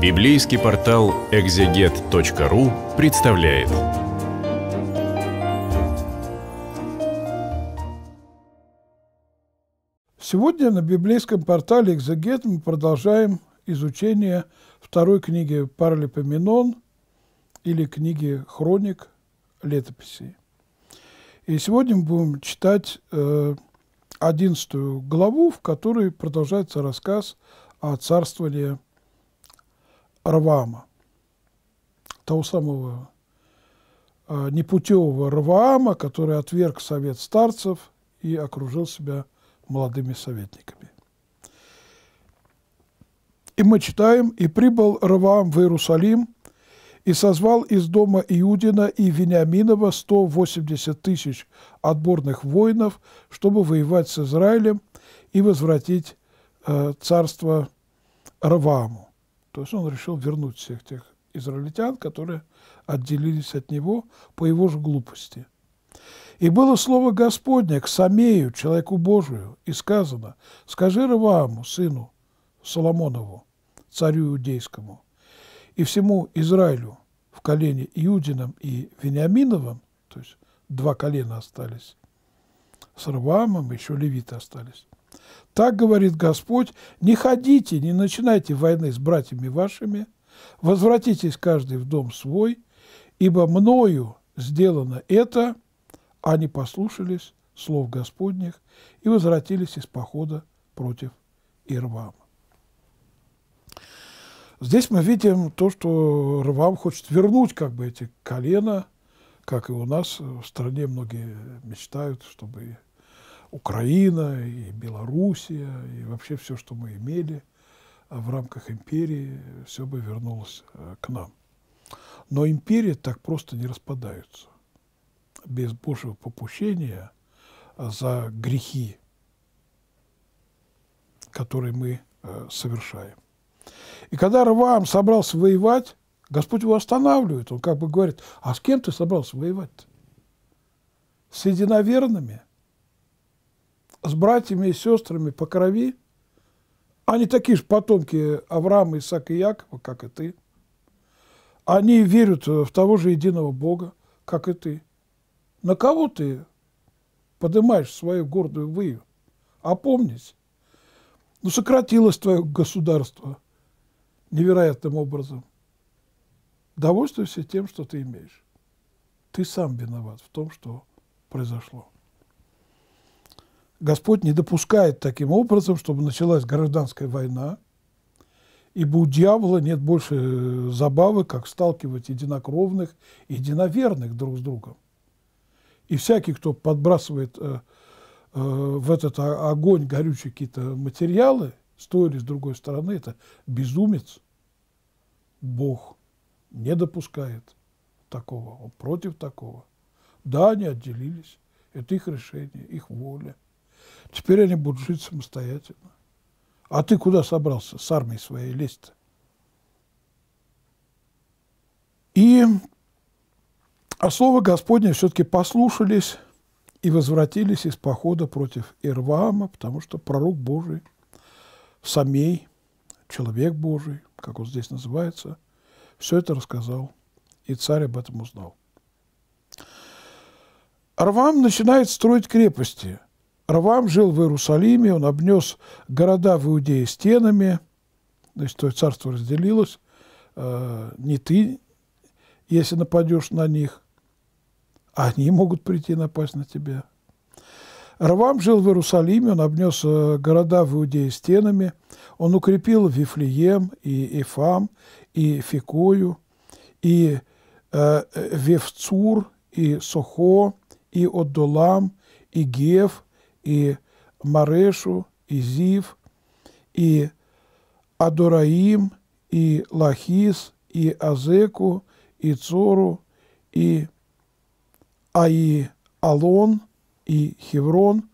Библейский портал экзегет.ру представляет. Сегодня на библейском портале «Экзегет» мы продолжаем изучение второй книги Паралипоменон или книги «Хроник летописей». И сегодня мы будем читать э, одиннадцатую главу, в которой продолжается рассказ о царствовании Раваама, того самого а, непутевого Раваама, который отверг совет старцев и окружил себя молодыми советниками. И мы читаем, «И прибыл Раваам в Иерусалим, и созвал из дома Иудина и Вениаминова 180 тысяч отборных воинов, чтобы воевать с Израилем и возвратить э, царство Раваму. То есть он решил вернуть всех тех израильтян, которые отделились от него по его же глупости. «И было слово Господне к Самею, человеку Божию, и сказано, скажи Раваму сыну Соломонову, царю иудейскому, и всему Израилю в колене Иудином и Вениаминовым, то есть два колена остались, с Раваамом еще левиты остались, так говорит Господь, не ходите, не начинайте войны с братьями вашими, возвратитесь каждый в дом свой, ибо мною сделано это, Они послушались слов Господних и возвратились из похода против Ирвама. Здесь мы видим то, что Рвам хочет вернуть как бы эти колена, как и у нас в стране многие мечтают, чтобы Украина, и Белоруссия, и вообще все, что мы имели а в рамках империи, все бы вернулось э, к нам. Но империи так просто не распадаются. Без Божьего попущения а за грехи, которые мы э, совершаем. И когда Рваам собрался воевать, Господь его останавливает. Он как бы говорит, а с кем ты собрался воевать -то? С единоверными – с братьями и сестрами по крови. Они такие же потомки Авраама, Исаака и Якова, как и ты. Они верят в того же единого Бога, как и ты. На кого ты поднимаешь свою гордую выю? Опомнись. Ну, сократилось твое государство невероятным образом. Довольствуйся тем, что ты имеешь. Ты сам виноват в том, что произошло. Господь не допускает таким образом, чтобы началась гражданская война, ибо у дьявола нет больше э, забавы, как сталкивать единокровных и единоверных друг с другом. И всякий, кто подбрасывает э, э, в этот огонь горючие какие-то материалы, с той или с другой стороны, это безумец. Бог не допускает такого, он против такого. Да, они отделились, это их решение, их воля. Теперь они будут жить самостоятельно. А ты куда собрался с армией своей лезть-то? И а слово Господне все-таки послушались и возвратились из похода против Ирвама, потому что пророк Божий, самей, человек Божий, как он здесь называется, все это рассказал, и царь об этом узнал. Арвам начинает строить крепости – Равам жил в Иерусалиме, он обнес города в Иудее стенами, То есть, то царство разделилось, э, не ты, если нападешь на них, а они могут прийти и напасть на тебя. Равам жил в Иерусалиме, он обнес э, города в Иудее стенами, он укрепил Вифлеем и Эфам, и Фикою, и э, Вевцур, и Сохо, и Отдолам, и Гев – и Марешу, и Зив, и Адураим, и Лахис, и Азеку, и Цору, и Аи Алон, и Хеврон,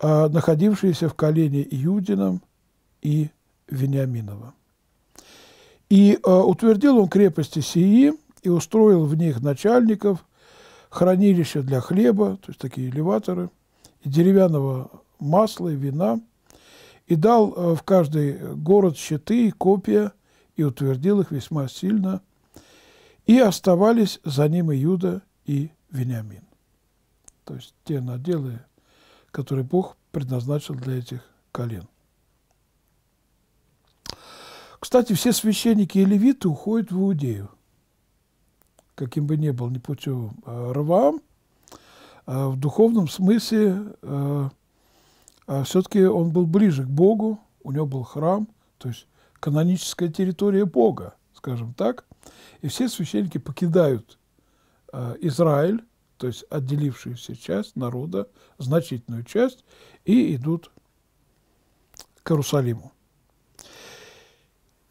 а, находившиеся в колене Иудином и Вениаминова. И а, утвердил он крепости Сии и устроил в них начальников, хранилища для хлеба, то есть такие элеваторы – и деревянного масла и вина, и дал э, в каждый город щиты и копья, и утвердил их весьма сильно, и оставались за ним Иуда и Вениамин. То есть те наделы, которые Бог предназначил для этих колен. Кстати, все священники и левиты уходят в Иудею. Каким бы ни был непутевым э, Раваам, Э, в духовном смысле э, э, все-таки он был ближе к Богу, у него был храм, то есть каноническая территория Бога, скажем так. И все священники покидают Израиль, то есть отделившуюся часть народа, значительную часть, и идут к Иерусалиму.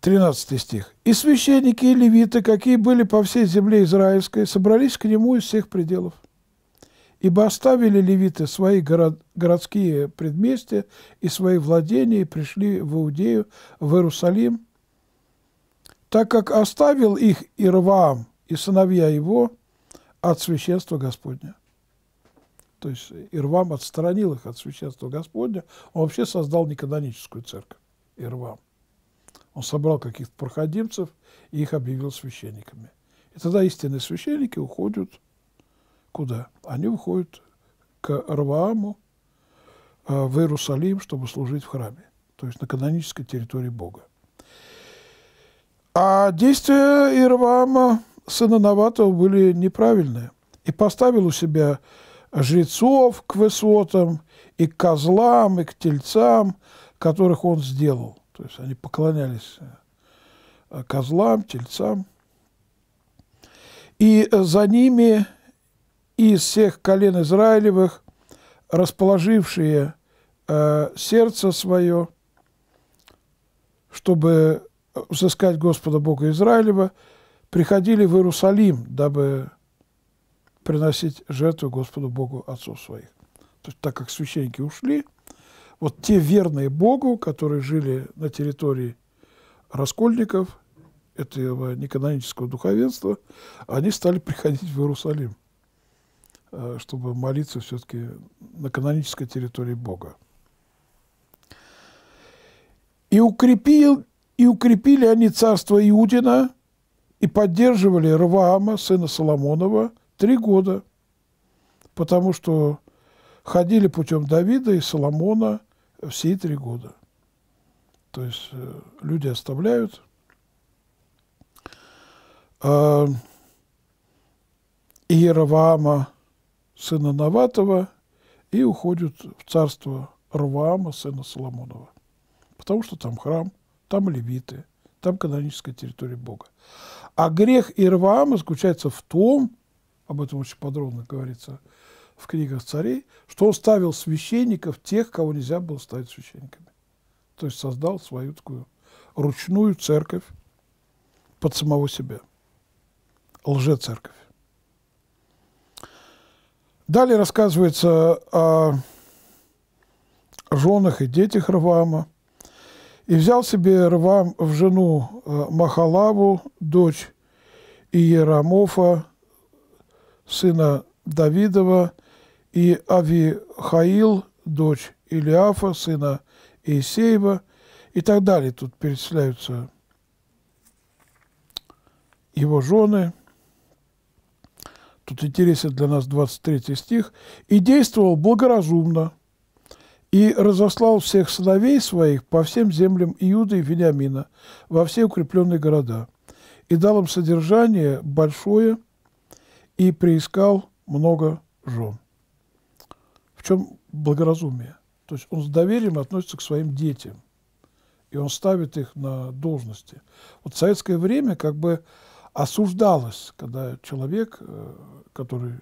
13 стих. «И священники, и левиты, какие были по всей земле израильской, собрались к нему из всех пределов». Ибо оставили левиты свои город, городские предместья и свои владения и пришли в Иудею, в Иерусалим. Так как оставил их Ирваам и сыновья его от священства Господня. То есть Ирвам отстранил их от священства Господня. Он вообще создал неканоническую церковь, Ирвам. Он собрал каких-то проходимцев и их объявил священниками. И тогда истинные священники уходят куда? Они выходят к Арвааму а, в Иерусалим, чтобы служить в храме, то есть на канонической территории Бога. А действия Иераваама, сына Наватова, были неправильные. И поставил у себя жрецов к высотам, и к козлам, и к тельцам, которых он сделал. То есть они поклонялись э, козлам, тельцам. И за ними и из всех колен Израилевых, расположившие э, сердце свое, чтобы взыскать Господа Бога Израилева, приходили в Иерусалим, дабы приносить жертву Господу Богу отцов своих. То есть, так как священники ушли, вот те верные Богу, которые жили на территории раскольников, этого неканонического духовенства, они стали приходить в Иерусалим. Э, чтобы молиться все-таки на канонической территории Бога. И, укрепил, и укрепили они царство Иудина и поддерживали Раваама, сына Соломонова, три года, потому что ходили путем Давида и Соломона все три года. То есть э, люди оставляют. Э, и Раваама сына Наватова, и уходят в царство Рваама, сына Соломонова. Потому что там храм, там левиты, там каноническая территория Бога. А грех Ирваама заключается в том, об этом очень подробно говорится в книгах царей, что он ставил священников тех, кого нельзя было ставить священниками. То есть создал свою такую ручную церковь под самого себя. Лжецерковь. Далее рассказывается о женах и детях Равама И взял себе Равам в жену э, Махалаву, дочь Иерамофа, сына Давидова, и Авихаил, дочь Илиафа, сына Иисеева, и так далее. Тут перечисляются его жены – тут интересен для нас 23 стих, «и действовал благоразумно, и разослал всех сыновей своих по всем землям Иуды и Вениамина, во все укрепленные города, и дал им содержание большое, и приискал много жен». В чем благоразумие? То есть он с доверием относится к своим детям, и он ставит их на должности. Вот в советское время как бы осуждалось, когда человек, э, который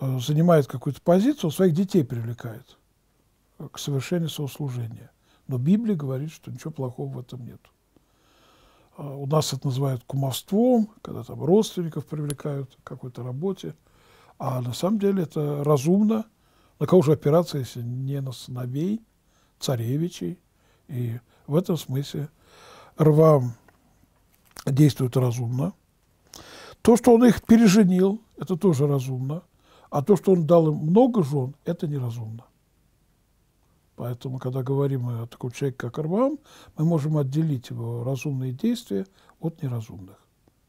э, занимает какую-то позицию, своих детей привлекает э, к совершению сослужения. Но Библия говорит, что ничего плохого в этом нет. А, у нас это называют кумовством, когда там родственников привлекают к какой-то работе. А на самом деле это разумно. На кого же операция, если не на сыновей, царевичей? И в этом смысле Рвам действуют разумно. То, что он их переженил, это тоже разумно. А то, что он дал им много жен, это неразумно. Поэтому, когда говорим о таком человеке, как Арвам, мы можем отделить его разумные действия от неразумных.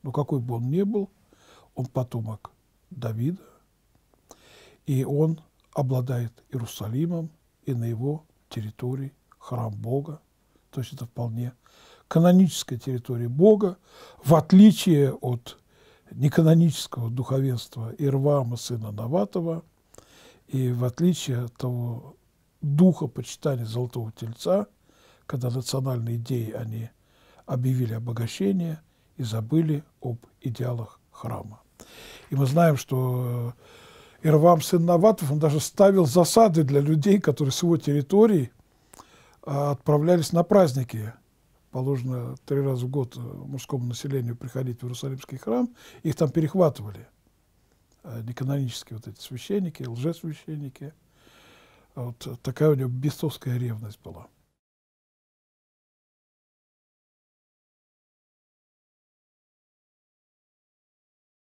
Но какой бы он ни был, он потомок Давида, и он обладает Иерусалимом, и на его территории храм Бога. То есть это вполне канонической территории Бога, в отличие от неканонического духовенства Ирвама, сына Наватова, и в отличие от того духа почитания Золотого Тельца, когда национальные идеи они объявили обогащение и забыли об идеалах храма. И мы знаем, что Ирвам, сын Наватов, он даже ставил засады для людей, которые с его территории а, отправлялись на праздники положено три раза в год э, мужскому населению приходить в Иерусалимский храм, их там перехватывали э, неканонические вот эти священники, лжесвященники. Вот э, такая у него бесовская ревность была.